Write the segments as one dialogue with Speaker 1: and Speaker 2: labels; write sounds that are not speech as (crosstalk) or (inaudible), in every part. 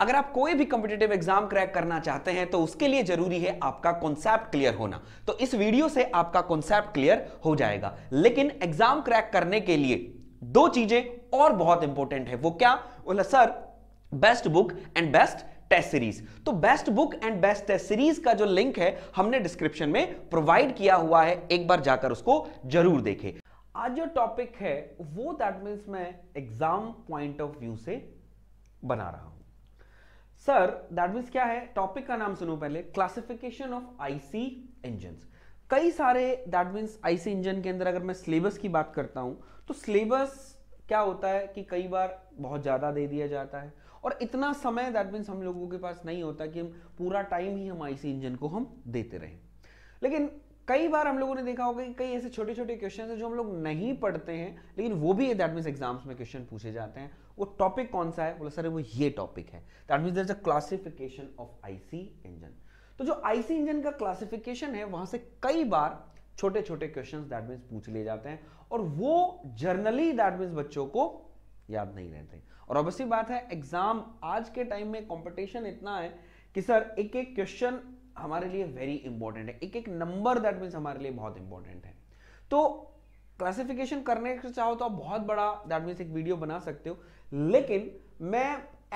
Speaker 1: अगर आप कोई भी कॉम्पिटेटिव एग्जाम क्रैक करना चाहते हैं तो उसके लिए जरूरी है आपका कॉन्सेप्ट क्लियर होना तो इस वीडियो से आपका कॉन्सेप्ट क्लियर हो जाएगा लेकिन एग्जाम क्रैक करने के लिए दो चीजें और बहुत इंपॉर्टेंट है वो क्या बोला sir best book and best test series तो best book and best test series का जो लिंक है हमने डिस्क्रिप्शन में प्रोवाइड किया हुआ है एक बार जाकर उसको जरूर देखें आज जो टॉपिक है वो दैट मीन्स मैं एग्जाम पॉइंट ऑफ व्यू से बना रहा हूं सर दैट मीन्स क्या है टॉपिक का नाम सुनो पहले क्लासिफिकेशन ऑफ आईसी इंजन कई सारे दैट मीन्स आईसी इंजन के अंदर अगर मैं सिलेबस की बात करता हूं तो सिलेबस क्या होता है कि कई बार बहुत ज़्यादा दे दिया जाता है और इतना समय दैट मीन्स हम लोगों के पास नहीं होता कि हम पूरा टाइम ही हम आईसी इंजन को हम देते रहें लेकिन कई बार हम लोगों ने देखा होगा कि कई ऐसे छोटे छोटे क्वेश्चन हैं जो हम लोग नहीं पढ़ते हैं लेकिन वो भी दैट मीन्स एग्जाम्स में क्वेश्चन पूछे जाते हैं वो टॉपिक कौन सा है बोला सर वो ये टॉपिक है that means there a classification of IC engine तो जो आईसी इंजन का क्लासिफिकेशन है वहां से कई बार छोटे छोटे क्वेश्चन दैट मीन्स पूछ लिए जाते हैं और वो जर्नली दैट मीन्स बच्चों को याद नहीं रहते और अब बात है एग्जाम आज के टाइम में कॉम्पिटिशन इतना है कि सर एक एक क्वेश्चन हमारे लिए वेरी इंपॉर्टेंट है एक एक नंबर दैट मीन्स हमारे लिए बहुत इंपॉर्टेंट है तो क्लासिफिकेशन करने चाहो तो आप बहुत बड़ा दैट मीन्स एक वीडियो बना सकते हो लेकिन मैं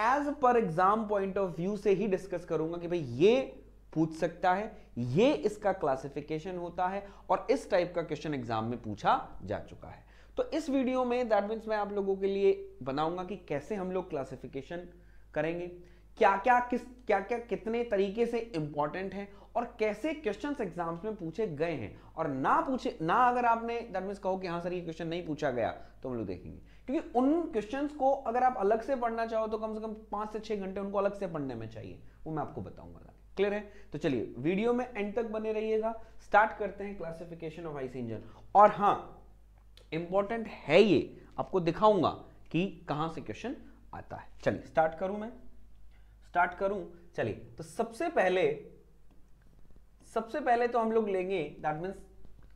Speaker 1: as per exam point of view से ही डिस्कस करूंगा कि भाई ये पूछ सकता है ये इसका क्लासिफिकेशन होता है और इस टाइप का क्वेश्चन एग्जाम में पूछा जा चुका है तो इस वीडियो में दैट मीन्स मैं आप लोगों के लिए बनाऊंगा कि कैसे हम लोग क्लासिफिकेशन करेंगे क्या क्या किस क्या क्या कितने तरीके से इंपॉर्टेंट है और कैसे क्वेश्चंस एग्जाम्स में पूछे गए हैं और ना पूछे ना अगर आपने दैट कहो कि हाँ सर ये क्वेश्चन नहीं पूछा गया तो हम लोग देखेंगे क्योंकि उन क्वेश्चंस को अगर आप अलग से पढ़ना चाहो तो कम से कम पांच से छह घंटे उनको अलग से पढ़ने में चाहिए वो मैं आपको बताऊंगा क्लियर है तो चलिए वीडियो में एंड तक बने रहिएगा स्टार्ट करते हैं क्लासिफिकेशन ऑफ आइस इंजन और हाँ इंपॉर्टेंट है ये आपको दिखाऊंगा कि कहां से क्वेश्चन आता है चलिए स्टार्ट करूं मैं स्टार्ट करूं चलिए तो सबसे पहले सबसे पहले तो हम लोग लेंगे दैट मीन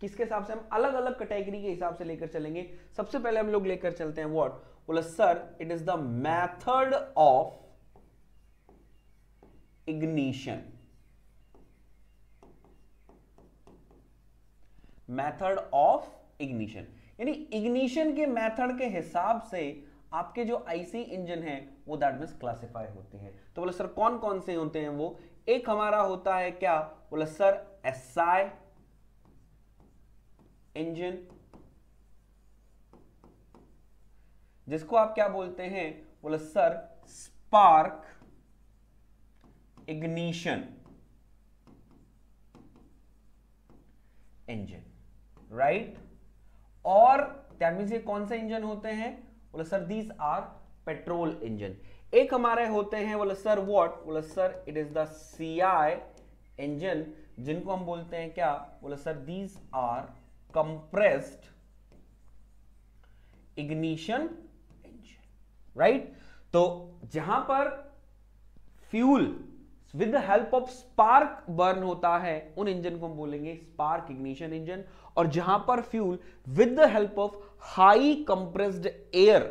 Speaker 1: किसके हिसाब से हम अलग अलग कैटेगरी के हिसाब से लेकर चलेंगे सबसे पहले हम लोग लेकर चलते हैं वॉट बोला sir it is the method of ignition method of ignition यानी इग्निशन के मैथड के हिसाब से आपके जो आईसी इंजन है वो दैट मीन क्लासीफाई होती है तो बोला सर कौन कौन से होते हैं वो एक हमारा होता है क्या बोला सर एस इंजन जिसको आप क्या बोलते हैं बोला sir spark ignition engine right और दैट मीन ये कौन से इंजन होते हैं बोले sir these are petrol engine एक हमारे होते हैं बोले सर व्हाट बोले sir it is the C I engine जिनको हम बोलते हैं क्या बोले sir these are compressed ignition engine right तो जहां पर fuel with the help of spark burn होता है उन इंजन को हम बोलेंगे स्पार्क इग्निशन इंजन और जहां पर fuel with the help of high compressed air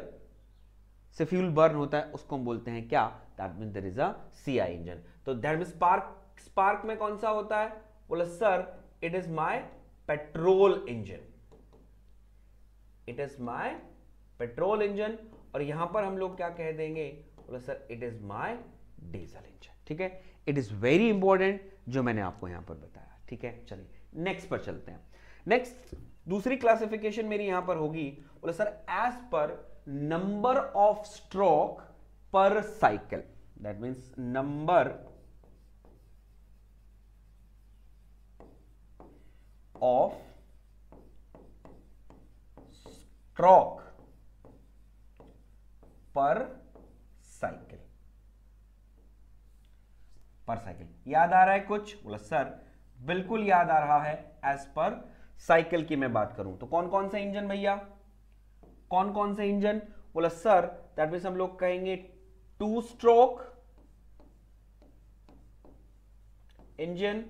Speaker 1: से फ्यूल बर्न होता है उसको हम बोलते हैं क्या that mean there is a C I engine तो दैट मीन स्पार्क स्पार्क में कौन सा होता है बोला sir it is my petrol engine it is my petrol engine और यहां पर हम लोग क्या कह देंगे बोला sir it is my diesel engine ठीक है इट इज वेरी इंपॉर्टेंट जो मैंने आपको यहां पर बताया ठीक है चलिए नेक्स्ट पर चलते हैं नेक्स्ट दूसरी क्लासिफिकेशन मेरी यहां पर होगी बोले sir as per number of stroke per cycle that means number of stroke per cycle per cycle याद आ रहा है कुछ बोला सर बिल्कुल याद आ रहा है एज पर साइकिल की मैं बात करूं तो कौन कौन सा इंजन भैया कौन कौन सा इंजन बोला सर दैट मीन हम लोग कहेंगे टू स्ट्रोक इंजन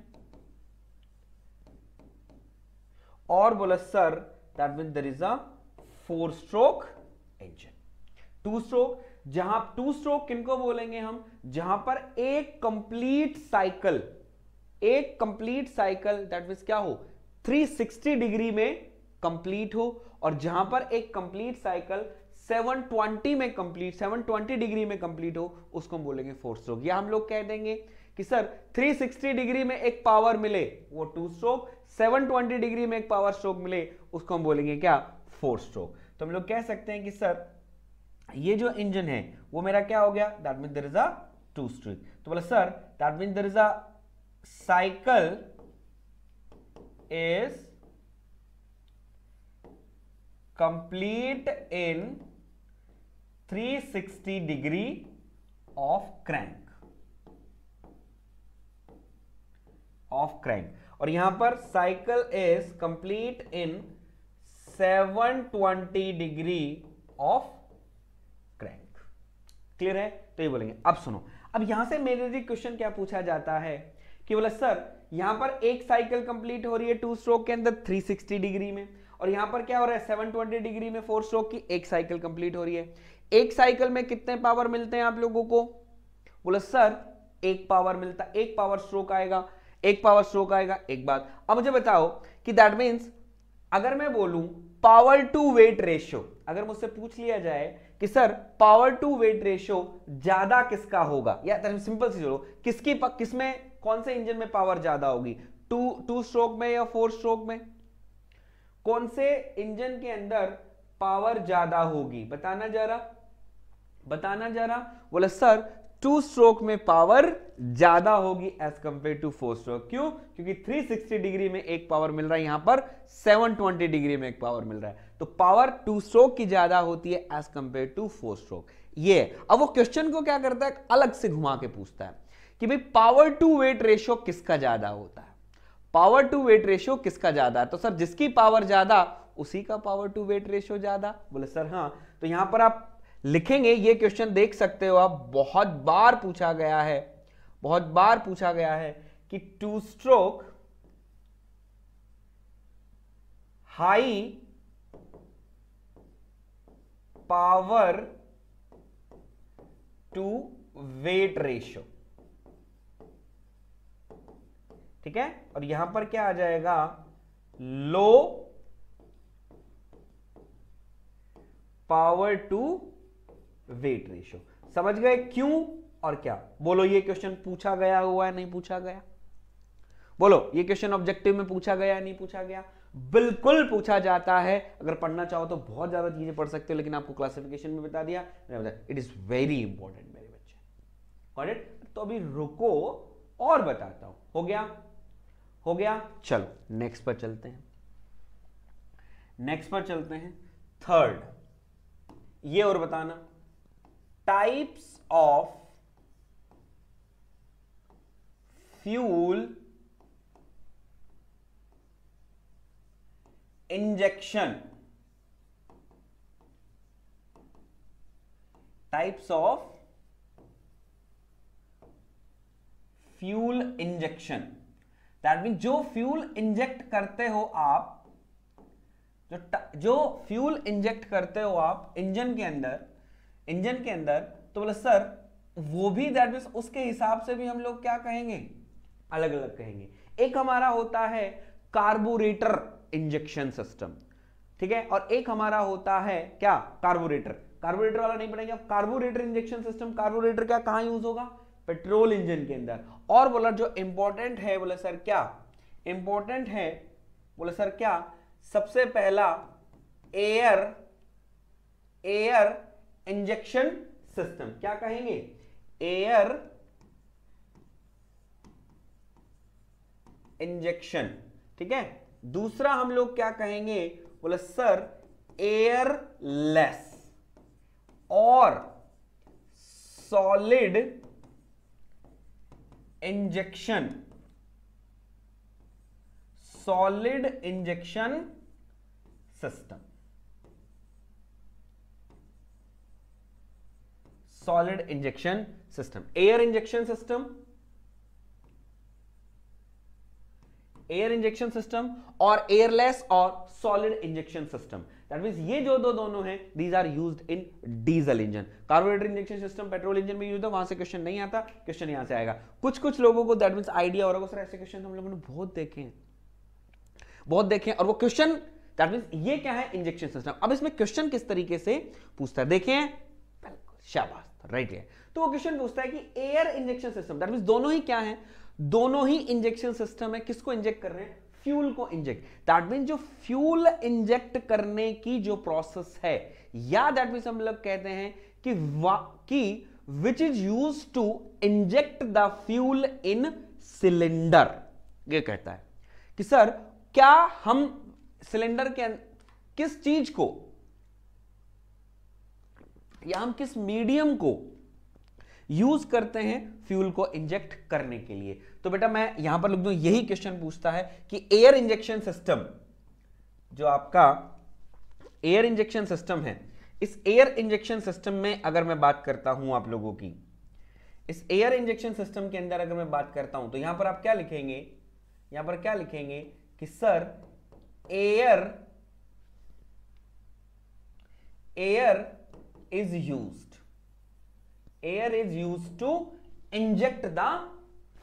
Speaker 1: और बोला sir that mean there is a four stroke engine two stroke जहां टू स्ट्रोक किनको बोलेंगे हम जहां पर एक कंप्लीट साइकिल एक कंप्लीट साइकिल दैट मीन क्या हो 360 डिग्री में कंप्लीट हो और जहां पर एक कंप्लीट साइकिल 720 में कंप्लीट 720 डिग्री में कंप्लीट हो उसको हम बोलेंगे फोर स्ट्रोक या हम लोग कह देंगे कि सर 360 डिग्री में एक पावर मिले वो टू स्ट्रोक 720 डिग्री में एक पावर स्ट्रोक मिले उसको हम बोलेंगे क्या फोर स्ट्रोक तो हम लोग कह सकते हैं कि सर ये जो इंजन है वो मेरा क्या हो गया that mean there is a two stroke तो बोला sir that mean there is a cycle is complete in 360 degree of crank of crank और यहां पर cycle is complete in 720 degree of crank clear है तो ये बोलेंगे अब सुनो अब यहां से मेरे क्वेश्चन क्या पूछा जाता है कि बोला सर यहां पर एक साइकिल कंप्लीट हो रही है टू स्ट्रोक के अंदर 360 डिग्री में और यहां पर क्या हो रहा है 720 डिग्री में फोर स्ट्रोक की एक साइकिल कंप्लीट हो रही है एक साइकिल में कितने पावर मिलते हैं आप लोगों को बोला सर एक पावर मिलता एक पावर स्ट्रोक आएगा एक पावर स्ट्रोक आएगा एक बात अब मुझे बताओ कि दैट मीन्स अगर मैं बोलूं पावर टू वेट रेशियो अगर मुझसे पूछ लिया जाए कि sir power to weight ratio ज्यादा किसका होगा या सिंपल तो सी जोड़ो किसकी किसमें कौन से इंजन में पावर ज्यादा होगी टू टू स्ट्रोक में या फोर स्ट्रोक में कौन से इंजन के अंदर पावर ज्यादा होगी बताना जरा बताना जरा बोला सर टू स्ट्रोक में पावर ज्यादा होगी as compare to four stroke क्यों क्योंकि 360 डिग्री में एक पावर मिल रहा है यहां पर 720 डिग्री में एक पावर मिल रहा है तो पावर टू स्ट्रोक की ज्यादा होती है as compare to four stroke ये अब वो क्वेश्चन को क्या करता है अलग से घुमा के पूछता है कि भाई पावर टू वेट रेशियो किसका ज्यादा होता है पावर टू वेट रेशियो किसका ज्यादा है तो सर जिसकी पावर ज्यादा उसी का पावर टू वेट रेशियो ज्यादा बोले सर हाँ तो यहां पर आप लिखेंगे ये क्वेश्चन देख सकते हो आप बहुत बार पूछा गया है बहुत बार पूछा गया है कि two stroke high power to weight ratio ठीक है और यहां पर क्या आ जाएगा low power to weight ratio समझ गए क्यों और क्या बोलो ये क्वेश्चन पूछा गया हुआ है नहीं पूछा गया बोलो ये क्वेश्चन ऑब्जेक्टिव में पूछा गया नहीं पूछा गया बिल्कुल पूछा जाता है अगर पढ़ना चाहो तो बहुत ज्यादा चीजें पढ़ सकते हो लेकिन आपको क्लासिफिकेशन में बता दिया इट इज वेरी इंपॉर्टेंट मेरे बच्चे तो अभी रुको और बताता हूं हो गया हो गया चलो नेक्स्ट पर चलते हैं नेक्स्ट पर चलते हैं थर्ड ये और बताना types of fuel injection types of fuel injection that mean जो फ्यूल इंजेक्ट करते हो आप जो जो फ्यूल इंजेक्ट करते हो आप इंजन के अंदर इंजन के अंदर तो बोला सर वो भी दैट मीन उसके हिसाब से भी हम लोग क्या कहेंगे अलग अलग कहेंगे एक हमारा होता है कार्बोरेटर इंजेक्शन सिस्टम ठीक है और एक हमारा होता है क्या कार्बोरेटर कार्बोरेटर वाला नहीं पढ़ेंगे कार्बोरेटर इंजेक्शन सिस्टम कार्बोरेटर क्या कहां यूज होगा पेट्रोल इंजन के अंदर और बोला जो इंपॉर्टेंट है बोले सर क्या इंपॉर्टेंट है बोले सर क्या सबसे पहला एयर एयर इंजेक्शन सिस्टम क्या कहेंगे एयर इंजेक्शन ठीक है दूसरा हम लोग क्या कहेंगे बोले सर एयरलेस और solid injection solid injection system solid injection system air injection system air injection system और एयरलेस और solid injection system that means ये जो दो दोनों हैं these are used in diesel engine carburettor injection system petrol engine में use होता वहां से क्वेश्चन नहीं आता क्वेश्चन यहां से आएगा कुछ कुछ लोगों को दैट मीन्स आइडिया हो होगा सर ऐसे क्वेश्चन हम लोगों ने बहुत देखे हैं बहुत देखे और वो क्वेश्चन दैट मीन्स ये क्या है इंजेक्शन सिस्टम अब इसमें क्वेश्चन किस तरीके से पूछता है देखें बिल्कुल शाबाश राइट है तो वो क्वेश्चन पूछता है कि air injection system that mean दोनों ही क्या है दोनों ही इंजेक्शन सिस्टम है किसको इंजेक्ट कर रहे हैं फ्यूल को इंजेक्ट दैट मीन जो फ्यूल इंजेक्ट करने की जो प्रोसेस है या दैट मीन हम लोग कहते हैं कि कि which is use to inject the fuel in cylinder ये कहता है कि सर क्या हम सिलेंडर के किस चीज को या हम किस मीडियम को यूज करते हैं फ्यूल को इंजेक्ट करने के लिए तो बेटा मैं यहां पर लिख दू यही क्वेश्चन पूछता है कि एयर इंजेक्शन सिस्टम जो आपका एयर इंजेक्शन सिस्टम है इस एयर इंजेक्शन सिस्टम में अगर मैं बात करता हूं आप लोगों की इस एयर इंजेक्शन सिस्टम के अंदर अगर मैं बात करता हूं तो यहां पर आप क्या लिखेंगे यहां पर क्या लिखेंगे कि sir air air is used air is used to inject the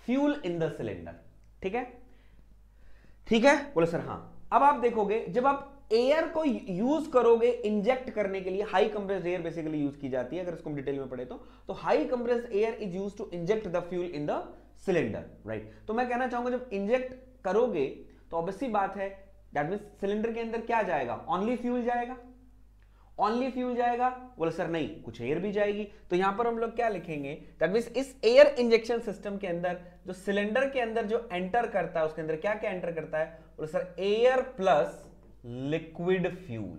Speaker 1: fuel in the cylinder ठीक है ठीक है बोले सर हां अब आप देखोगे जब आप एयर को यूज करोगे इंजेक्ट करने के लिए high compress air basically use की जाती है अगर इसको हम डिटेल में पढ़े तो तो high compress air is use to inject the fuel in the cylinder right तो मैं कहना चाहूंगा जब इंजेक्ट करोगे तो ऑब्वियसली बात है दैट मीन सिलेंडर के अंदर क्या जाएगा ओनली फ्यूल जाएगा ओनली फ्यूल जाएगा बोले सर नहीं कुछ एयर भी जाएगी तो यहां पर हम लोग क्या लिखेंगे इस एयर इंजेक्शन सिस्टम के अंदर जो सिलेंडर के अंदर जो एंटर करता है उसके अंदर क्या क्या एंटर करता है बोले sir air plus liquid fuel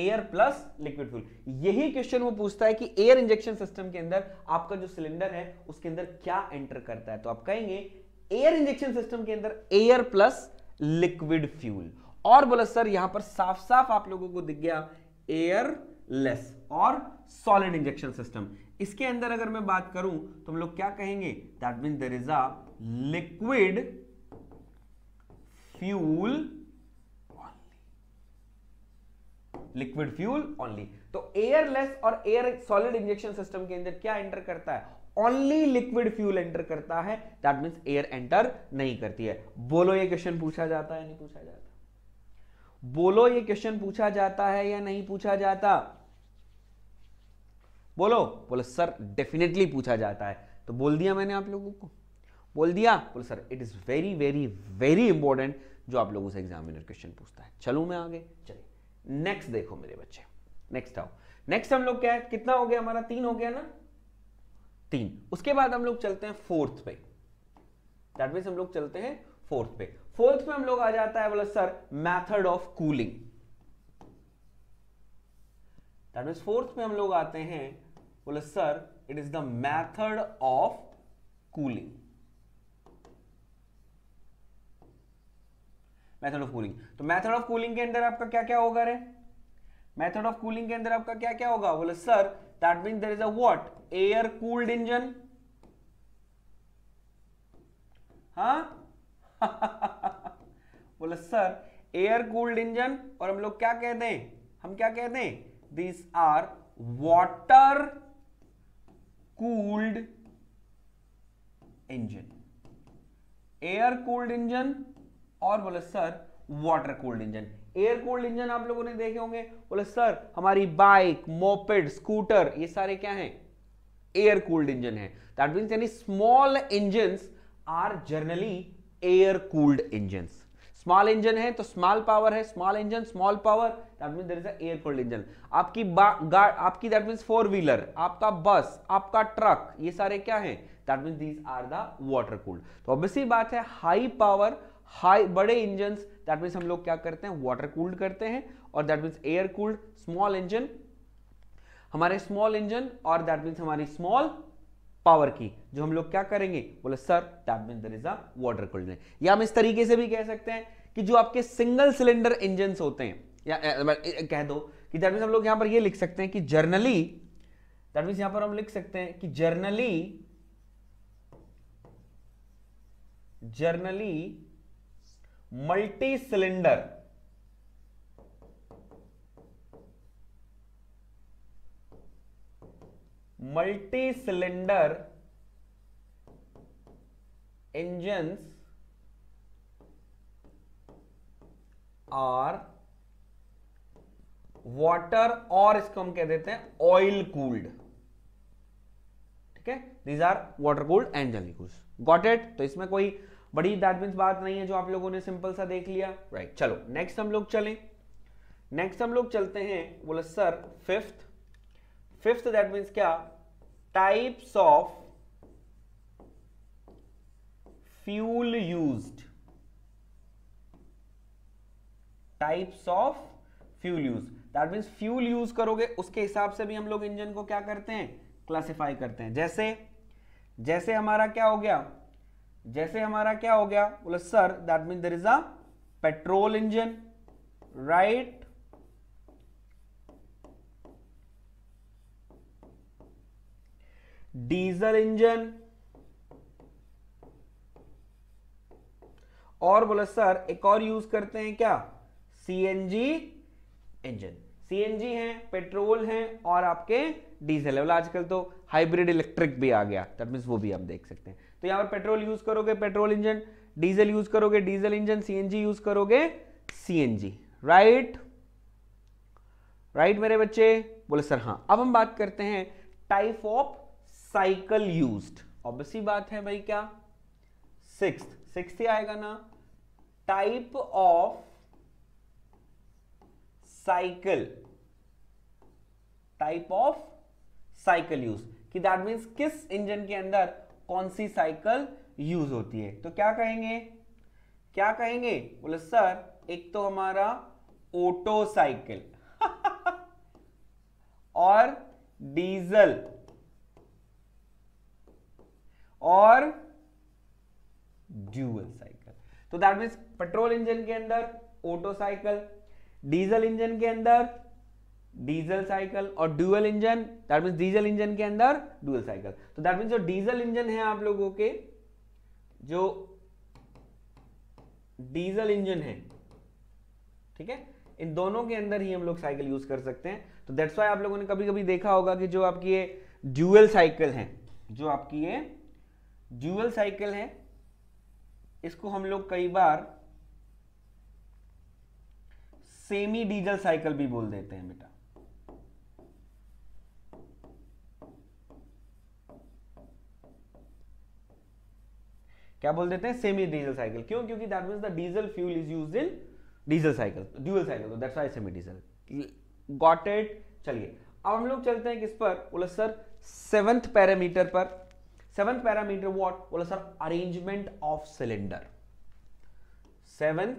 Speaker 1: air plus liquid fuel यही क्वेश्चन वो पूछता है कि एयर इंजेक्शन सिस्टम के अंदर आपका जो सिलेंडर है उसके अंदर क्या एंटर करता है तो आप कहेंगे एयर इंजेक्शन सिस्टम के अंदर एयर प्लस लिक्विड फ्यूल और बोला सर यहां पर साफ साफ आप लोगों को दिख गया एयरलेस और सॉलिड इंजेक्शन सिस्टम इसके अंदर अगर मैं बात करूं तो हम लोग क्या कहेंगे that mean there is a liquid fuel liquid fuel only तो एयरलेस और एयर सॉलिड इंजेक्शन सिस्टम के अंदर क्या एंटर करता है ओनली लिक्विड फ्यूल एंटर करता है दैट मीन एयर एंटर नहीं करती है बोलो ये क्वेश्चन पूछा जाता है नहीं पूछा जाता बोलो ये क्वेश्चन पूछा जाता है या नहीं पूछा जाता बोलो बोले सर डेफिनेटली पूछा जाता है तो बोल दिया मैंने आप लोगों को बोल दिया बोले sir it is very very very important जो आप लोगों से एग्जामिनर क्वेश्चन पूछता है चलू मैं आगे चलिए नेक्स्ट देखो मेरे बच्चे नेक्स्ट आओ नेक्स्ट हम लोग क्या है कितना हो गया हमारा तीन हो गया ना तीन उसके बाद हम लोग चलते हैं फोर्थ पे दैट मीन हम लोग चलते हैं फोर्थ पे फोर्थ पे हम लोग आ जाता है बोला sir method of cooling that mean fourth पे हम लोग आते हैं बोले sir it is the method of cooling method of cooling तो मैथड ऑफ कूलिंग के अंदर आपका क्या क्या होगा रे मैथड ऑफ कूलिंग के अंदर आपका क्या क्या होगा बोले sir that mean there is a what air cooled engine हाँ (laughs) बोला सर एयर कूल्ड इंजन और हम लोग क्या कह दें हम क्या कह दें these are water cooled engine air cooled engine और बोले sir water cooled engine air cooled engine आप लोगों ने देखे होंगे बोले सर हमारी बाइक मोपेड स्कूटर ये सारे क्या हैं एयर कूल्ड इंजन है दैट मीन्स यानी small engine are generally air cooled engine small engine है तो स्मॉल पावर है small engine small power that mean there is air cold engine आपकी आपकी दैट मीन फोर व्हीलर आपका बस आपका ट्रक ये सारे क्या है that mean these are the water cooled तो ऑब्वियसली बात है हाई पावर हाई बड़े इंजन दैट मीन्स हम लोग क्या करते हैं वाटर कूल्ड करते हैं और that means air cooled small engine हमारे स्मॉल इंजन और दैट मीन्स हमारी स्मॉल पावर की जो हम लोग क्या करेंगे बोले sir that mean there is a water cooler या हम इस तरीके से भी कह सकते हैं कि जो आपके सिंगल सिलेंडर इंजन होते हैं या कह दो कि दैट मीन हम लोग यहां पर ये यह लिख सकते हैं कि जर्नली दैट मीन यहां पर हम लिख सकते हैं कि generally generally multi cylinder multi cylinder engines are water और इसको हम कह देते हैं ऑयल कूल्ड ठीक है these are water cooled and जलीकूल्ड गॉट इट तो इसमें कोई बड़ी दैट मीन बात नहीं है जो आप लोगों ने सिंपल सा देख लिया राइट right, चलो नेक्स्ट हम लोग चलें नेक्स्ट हम लोग चलते हैं बोले sir fifth fifth that means क्या types of fuel use types of fuel use that mean fuel use करोगे उसके हिसाब से भी हम लोग इंजन को क्या करते हैं क्लासिफाई करते हैं जैसे जैसे हमारा क्या हो गया जैसे हमारा क्या हो गया बोले sir that mean there is a petrol engine right diesel engine और बोला सर एक और यूज करते हैं क्या सीएनजी इंजन सीएनजी है पेट्रोल है और आपके डीजल है आजकल तो हाइब्रिड इलेक्ट्रिक भी आ गया दैट मीन्स वो भी हम देख सकते हैं तो यहां पर पेट्रोल यूज करोगे पेट्रोल इंजन डीजल यूज करोगे डीजल इंजन सीएनजी यूज करोगे सीएनजी राइट राइट मेरे बच्चे बोले सर हाँ अब हम बात करते हैं type of cycle used obviously बात है भाई क्या सिक्स सिक्स ही आएगा ना type of cycle type of cycle use कि दैट मीन्स किस इंजन के अंदर कौन सी साइकिल यूज होती है तो क्या कहेंगे क्या कहेंगे बोले सर एक तो हमारा ऑटो साइकिल (laughs) और डीजल और ड्यूअल साइकिल तो दैट मीन पेट्रोल इंजन के अंदर ऑटो साइकिल डीजल इंजन के अंदर डीजल साइकिल और dual engine that mean diesel engine के अंदर ड्यूअल साइकिल तो दैट मीन जो डीजल इंजन है आप लोगों के जो डीजल इंजन है ठीक है इन दोनों के अंदर ही हम लोग साइकिल यूज कर सकते हैं तो दैट्स वाई आप लोगों ने कभी कभी देखा होगा कि जो आपकी ये ड्यूअल साइकिल है जो आपकी ये ड्यूअल साइकिल है इसको हम लोग कई बार सेमी डीजल साइकिल भी बोल देते हैं बेटा क्या बोल देते हैं सेमी डीजल साइकिल क्यों क्योंकि that mean the diesel fuel is use in diesel cycle dual cycle that's why semi diesel got it चलिए अब हम लोग चलते हैं किस पर बोले सर सेवेंथ पैरामीटर पर सेवेंथ पैरामीटर व्हाट बोला sir arrangement of cylinder seventh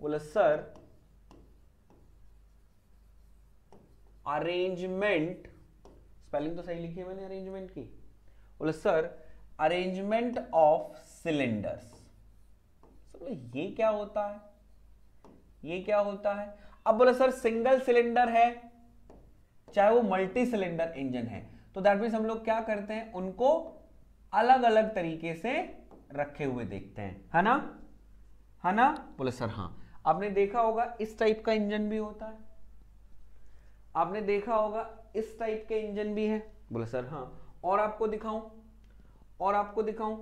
Speaker 1: बोला सर अरेंजमेंट स्पेलिंग तो सही लिखी है मैंने अरेंजमेंट की बोला सर अरेंजमेंट ऑफ सिलेंडर्स ये क्या होता है ये क्या होता है अब बोला सर सिंगल सिलेंडर है चाहे वो मल्टी सिलेंडर इंजन है तो दैट मीन हम लोग क्या करते हैं उनको अलग अलग तरीके से रखे हुए देखते हैं है ना है ना बोले सर हाँ आपने देखा होगा इस टाइप का इंजन भी होता है आपने देखा होगा इस टाइप के इंजन भी है बोले सर हाँ और आपको दिखाऊं और आपको दिखाऊं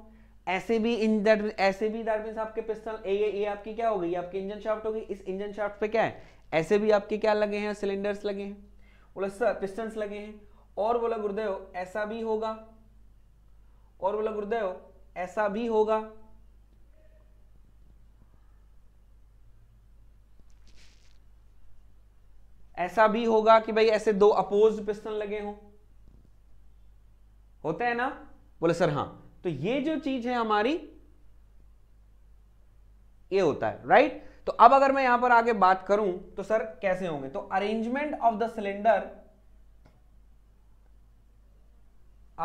Speaker 1: ऐसे भी इन ऐसे भी दैट मीन्स आपके पिस्टल ए ये आपकी क्या हो गई आपकी इंजन शाफ्ट होगी इस इंजन शाफ्ट पे क्या है ऐसे भी आपके क्या लगे हैं सिलेंडर्स लगे हैं बोले सर पिस्टन्स लगे हैं और बोला गुरुदेव ऐसा भी होगा और बोला गुरुदेव ऐसा भी होगा ऐसा भी होगा कि भाई ऐसे दो अपोज पिस्टन लगे हों होता है ना बोले सर हां तो ये जो चीज है हमारी ये होता है राइट तो अब अगर मैं यहां पर आगे बात करूं तो सर कैसे होंगे तो अरेंजमेंट ऑफ द सिलेंडर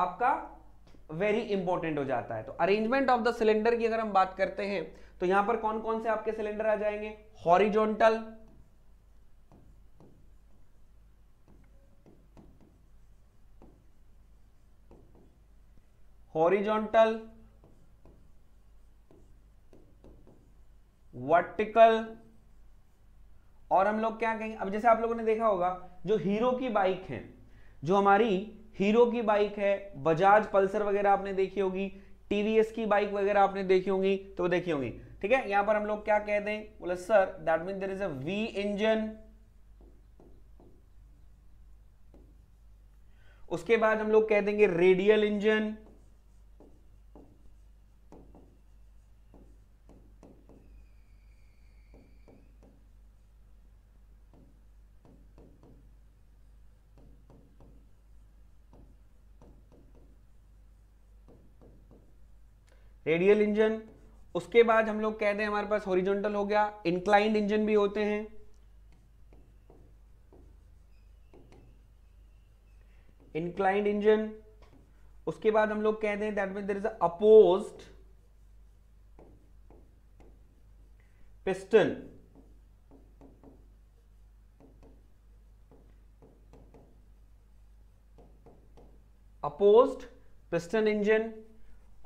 Speaker 1: आपका वेरी इंपॉर्टेंट हो जाता है तो अरेंजमेंट ऑफ द सिलेंडर की अगर हम बात करते हैं तो यहां पर कौन कौन से आपके सिलेंडर आ जाएंगे हॉरिजॉन्टल हॉरिजॉन्टल वर्टिकल और हम लोग क्या कहेंगे अब जैसे आप लोगों ने देखा होगा जो हीरो की बाइक है जो हमारी हीरो की बाइक है बजाज पल्सर वगैरह आपने देखी होगी टीवीएस की बाइक वगैरह आपने देखी होगी तो देखी होगी ठीक है यहां पर हम लोग क्या कहते हैं बोले sir that mean there is a V engine उसके बाद हम लोग कह देंगे रेडियल इंजन रेडियल इंजन उसके बाद हम लोग कह दें हमारे पास हॉरिजॉन्टल हो गया इंक्लाइंड इंजन भी होते हैं इंक्लाइंड इंजन उसके बाद हम लोग कह दें that mean there is oppose piston opposed piston engine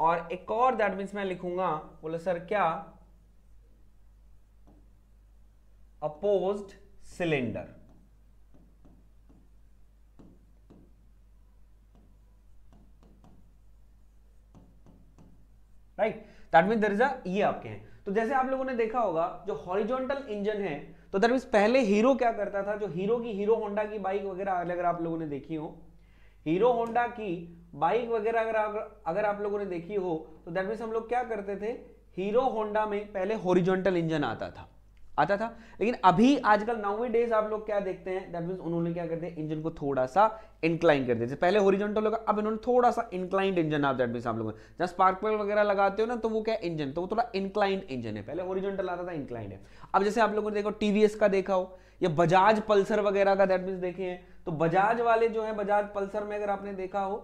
Speaker 1: और एक और दैट मीन्स मैं लिखूंगा बोले सर क्या opposed cylinder right that mean there is ये आपके हैं तो जैसे आप लोगों ने देखा होगा जो हॉरिजॉन्टल इंजन है तो दैट मीन पहले हीरो क्या करता था जो हीरो की हीरो होंडा की बाइक वगैरह अगर आप लोगों ने देखी हो हीरो होंडा की बाइक वगैरह अगर अगर आप लोगों ने देखी हो तो दैट मीन्स हम लोग क्या करते थे हीरो होंडा में पहले होरिजोनटल इंजन आता था आता था लेकिन अभी आजकल नाउवे डेज आप लोग क्या देखते हैं दैट मीन्स उन्होंने क्या करते हैं इंजन को थोड़ा सा इंक्लाइन कर देते पहले होरिजोनटल होगा अब इन्होंने थोड़ा सा इंक्लाइंड इंजन आप दैट मीन्स आप लोग जब स्पार्क पेल वगैरह लगाते हो ना तो वो क्या इंजन तो वो थोड़ा इंक्लाइंड इंजन है पहले होरिजोनटल आता था इंक्लाइंड है अब जैसे आप लोगों ने देखो टीवीएस का देखा हो या बजाज पल्सर वगैरह का दैट मीन्स देखे हैं तो बजाज वाले जो है बजाज पल्सर में अगर आपने देखा हो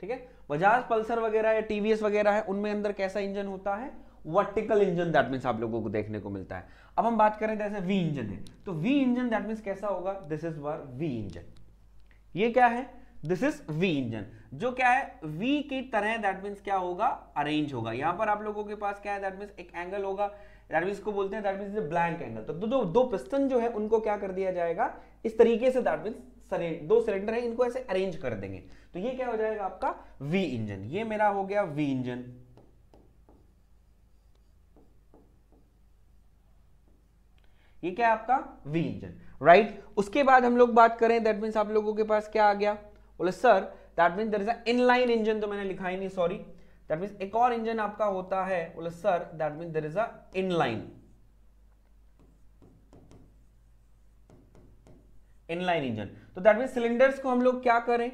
Speaker 1: ठीक है बजाज पल्सर वगैरह या टीवीएस वगैरह है उनमें अंदर कैसा इंजन होता है वर्टिकल इंजन दैट मीन आप लोगों को देखने को मिलता है अब हम बात करें जैसे वी इंजन है तो वी इंजन दैट मीन कैसा होगा this is where V engine ये क्या है दिस इज वी इंजन जो क्या है वी की तरह दैट मीन क्या होगा अरेंज होगा यहां पर आप लोगों के पास क्या है दैट मीन एक एंगल होगा दैट मीन इसको बोलते हैं दैट मीन ब्लैंक एंगल तो दो दो पिस्टन जो है उनको क्या कर दिया जाएगा इस तरीके से दैट मीन दो सिलेंडर है इनको ऐसे अरेंज कर देंगे तो ये क्या हो जाएगा आपका वी इंजन ये मेरा हो गया वी इंजन ये क्या है आपका वी इंजन राइट उसके बाद हम लोग बात करें दैट मीन्स आप लोगों के पास क्या आ गया बोले sir that mean there is a inline engine तो मैंने लिखा ही नहीं सॉरी दैट मीन एक और इंजन आपका होता है बोले sir that mean there is a inline inline engine तो दैट मीन सिलेंडर्स को हम लोग क्या करें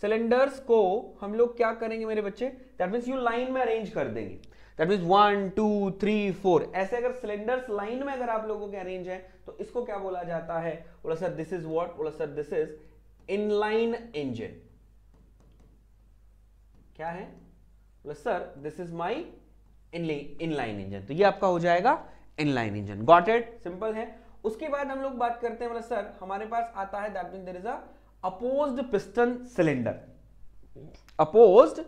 Speaker 1: सिलेंडर्स को हम लोग क्या करेंगे मेरे बच्चे दैट मीन यू लाइन में अरेंज कर देंगे that means one two three four ऐसे अगर सिलेंडर्स लाइन में अगर आप लोगों के अरेंज है तो इसको क्या बोला जाता है बोला सर दिस इज वॉट बोला sir this is inline engine क्या है बोले sir this is my inline engine तो ये आपका हो जाएगा inline engine got it simple है उसके बाद हम लोग बात करते हैं बोले सर हमारे पास आता है that mean there is oppose piston cylinder oppose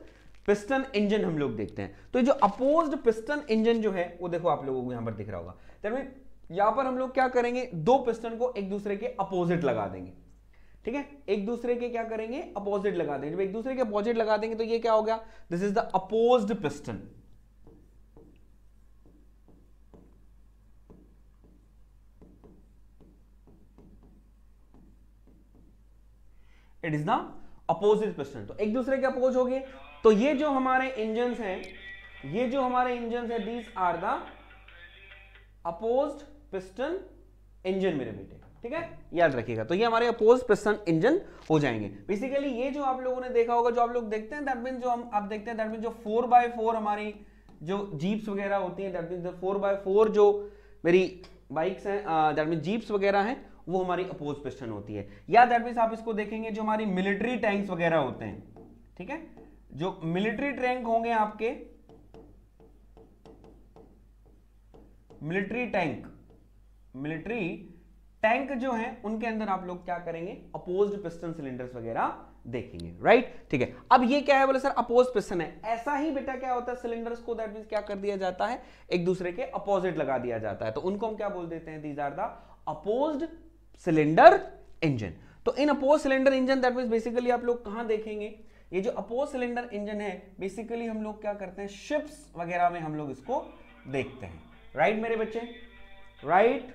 Speaker 1: piston engine हम लोग देखते हैं तो जो अपोज पिस्टन इंजन जो है वो देखो आप लोगों को यहां पर दिख रहा होगा यहां पर हम लोग क्या करेंगे दो पिस्टन को एक दूसरे के अपोजिट लगा देंगे ठीक है एक दूसरे के क्या करेंगे अपोजिट लगा देंगे जब एक दूसरे के अपोजिट लगा देंगे तो ये क्या हो गया this is the oppose piston it is the opposite piston तो एक दूसरे के अपोज हो गए तो ये जो हमारे इंजन हैं ये जो हमारे इंजन है these are the oppose piston engine मेरे बेटे ठीक है याद रखिएगा तो ये हमारे अपोज पिस्टन इंजन हो जाएंगे बेसिकली ये जो आप लोगों ने देखा होगा जो आप लोग देखते हैं दैट मीन जो हम आप देखते हैं दैट मीन जो फोर बाय फोर हमारी जो जीप्स वगैरह होती हैं that mean four bye four जो मेरी बाइक्स हैं दैट मीन जीप्स वगैरह हैं वो हमारी अपोज पिस्टन होती है या दैट मीन आप इसको देखेंगे जो हमारी मिलिट्री टैंक्स वगैरह होते हैं ठीक है जो मिलिट्री टैंक होंगे आपके मिलिट्री टैंक मिलिट्री टैंक जो है उनके अंदर आप लोग क्या करेंगे अपोज पिस्टन सिलेंडर्स वगैरह देखेंगे राइट ठीक है अब ये क्या है बोले सर अपोज पिस्टन है ऐसा ही बेटा क्या होता है सिलेंडर्स को दैट मीन क्या कर दिया जाता है एक दूसरे के अपोजिट लगा दिया जाता है तो उनको हम क्या बोल देते हैं these are the oppose cylinder engine तो इन oppose cylinder engine that mean basically आप लोग कहां देखेंगे ये जो अपोज सिलेंडर इंजन है बेसिकली हम लोग क्या करते हैं शिप्स वगैरह में हम लोग इसको देखते हैं राइट right, मेरे बच्चे राइट right?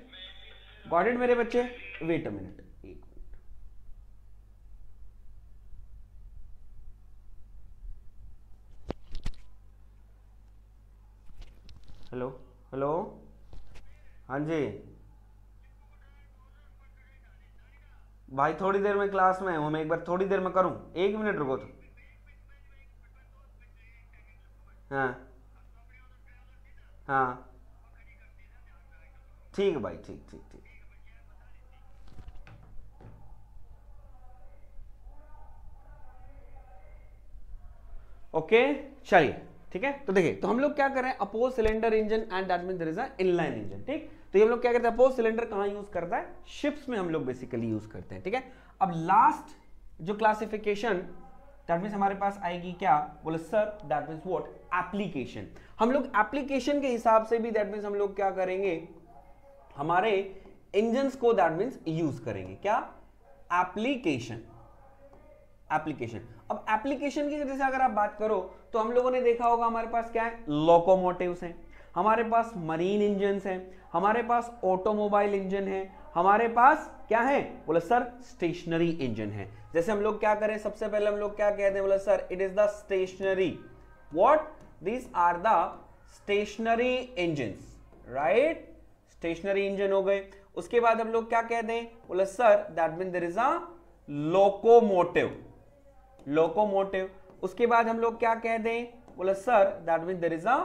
Speaker 1: गॉडेड मेरे बच्चे वेट अ मिनट एक मिनट हेलो हेलो हाँ जी भाई थोड़ी देर में क्लास में हूँ मैं एक बार थोड़ी देर में करूँ एक मिनट रुको तो हाँ हाँ ठीक भाई ठीक ठीक ठीक ओके चलिए ठीक है तो देखिए तो हम लोग क्या कर रहे हैं oppose cylinder engine and that mean is inline engine ठीक तो ये हम लोग क्या करते हैं अपोज सिलेंडर कहां यूज करता है शिप्स में हम लोग बेसिकली यूज करते हैं ठीक है अब लास्ट जो क्लासिफिकेशन दैट मीन हमारे पास आएगी क्या बोले sir that mean what application हम लोग एप्लीकेशन के हिसाब से भी दैट मीन हम लोग क्या करेंगे हमारे इंजन को दैट मीन यूज करेंगे क्या एप्लीकेशन एप्लीकेशन अब एप्लीकेशन की जैसे अगर आप बात करो तो हम लोगों ने देखा होगा हमारे पास क्या है लोकोमोटिव हैं हमारे पास मरीन इंजन हैं हमारे पास ऑटोमोबाइल इंजन है हमारे पास क्या है बोले सर स्टेशनरी इंजन है जैसे हम लोग क्या करें सबसे पहले हम लोग क्या कहते हैं बोले sir it is the stationary what these are the stationary engine right stationary engine हो गए उसके बाद हम लोग क्या कहते हैं बोले sir that mean there is a locomotive locomotive उसके बाद हम लोग क्या कह दें बोले sir that mean there is a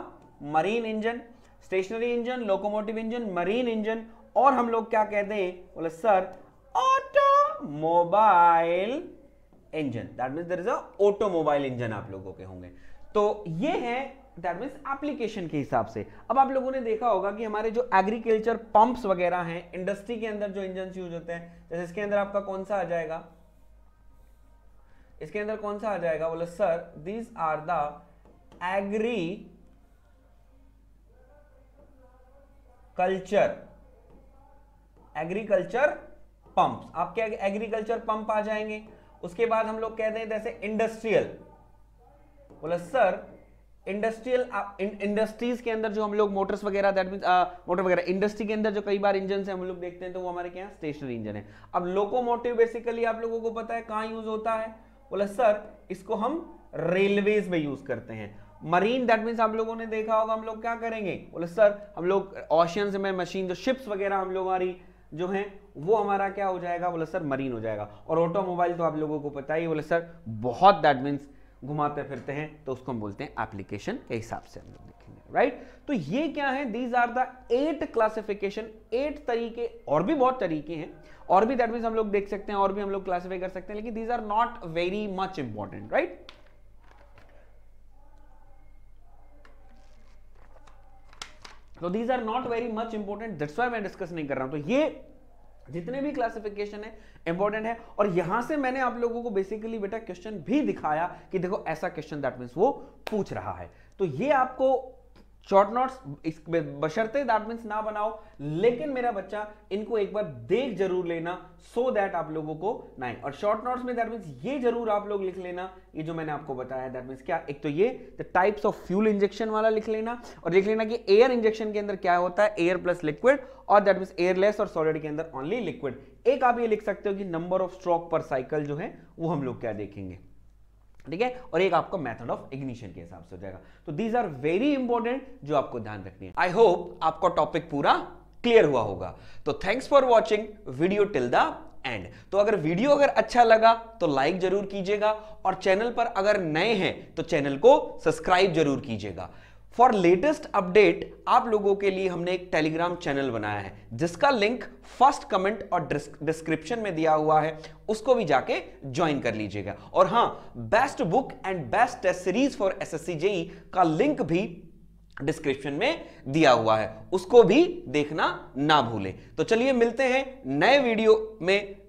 Speaker 1: marine engine stationary engine locomotive engine marine engine और हम लोग क्या कह दें बोले sir automobile engine that mean there is a automobile engine आप लोगों के होंगे तो ये है दैट मीन एप्लीकेशन के हिसाब से अब आप लोगों ने देखा होगा कि हमारे जो एग्रीकल्चर पंप्स वगैरह हैं इंडस्ट्री के अंदर जो इंजन यूज होते हैं जैसे इसके अंदर आपका कौन सा आ जाएगा इसके अंदर कौन सा आ जाएगा बोले sir these are the agriculture agriculture pump आपके एग्रीकल्चर पंप आ जाएंगे उसके बाद हम लोग कहते हैं जैसे इंडस्ट्रियल बोले सर इंडस्ट्रियल इंडस्ट्रीज के अंदर जो हम लोग मोटर्स वगैरह दैट मीन मोटर वगैरह इंडस्ट्री के अंदर जो कई बार इंजन है हम लोग देखते हैं तो वो हमारे क्या स्टेशनरी इंजन है अब लोकोमोटिव बेसिकली आप लोगों को पता है कहाँ यूज होता है बोला सर इसको हम रेलवेज में यूज करते हैं मरीन दैट मीन्स आप लोगों ने देखा होगा हम लोग क्या करेंगे बोले सर हम लोग ओशियंस में मशीन जो शिप्स वगैरह हम लोग हमारी जो है वो हमारा क्या हो जाएगा बोले सर मरीन हो जाएगा और ऑटोमोबाइल तो आप लोगों को पता ही बोले सर बहुत दैट मीन्स घुमाते फिरते हैं तो उसको हम बोलते हैं एप्लीकेशन के हिसाब से हम लोग देखेंगे राइट तो ये क्या है these are the eight classification eight तरीके और भी बहुत तरीके हैं और भी दैट मीन हम लोग देख सकते हैं और भी हम लोग क्लासीफाई कर सकते हैं लेकिन these are not very much important right तो these are not very much important that's why मैं डिस्कस नहीं कर रहा हूं तो ये जितने भी क्लासिफिकेशन है इंपॉर्टेंट है और यहां से मैंने आप लोगों को बेसिकली बेटा क्वेश्चन भी दिखाया कि देखो ऐसा क्वेश्चन दैट मीन वो पूछ रहा है तो ये आपको शॉर्ट नोट्स बशर्ते दैट मीन्स ना बनाओ लेकिन मेरा बच्चा इनको एक बार देख जरूर लेना सो so दैट आप लोगों को नाइन और शॉर्ट नोट्स में दैट मीन्स ये जरूर आप लोग लिख लेना ये जो मैंने आपको बताया दैट मीन्स क्या एक तो ये the types of fuel injection वाला लिख लेना और देख लेना कि एयर इंजेक्शन के अंदर क्या होता है एयर प्लस लिक्विड और दैट मीन्स एयरलेस और सॉलिड के अंदर ओनली लिक्विड एक आप ये लिख सकते हो कि number of stroke per cycle जो है वो हम लोग क्या देखेंगे ठीक है और एक आपका मेथड ऑफ इग्निशन के हिसाब से हो जाएगा तो दीज आर वेरी इंपॉर्टेंट जो आपको ध्यान रखनी है आई होप आपका टॉपिक पूरा क्लियर हुआ होगा तो thanks for watching video till the end तो अगर वीडियो अगर अच्छा लगा तो लाइक जरूर कीजिएगा और चैनल पर अगर नए हैं तो चैनल को सब्सक्राइब जरूर कीजिएगा फॉर लेटेस्ट अपडेट आप लोगों के लिए हमने एक टेलीग्राम चैनल बनाया है जिसका लिंक फर्स्ट कमेंट और डिस्क्रिप्शन में दिया हुआ है उसको भी जाके ज्वाइन कर लीजिएगा और हां best book and best test series for SSC JE का लिंक भी डिस्क्रिप्शन में दिया हुआ है उसको भी देखना ना भूलें तो चलिए मिलते हैं नए वीडियो में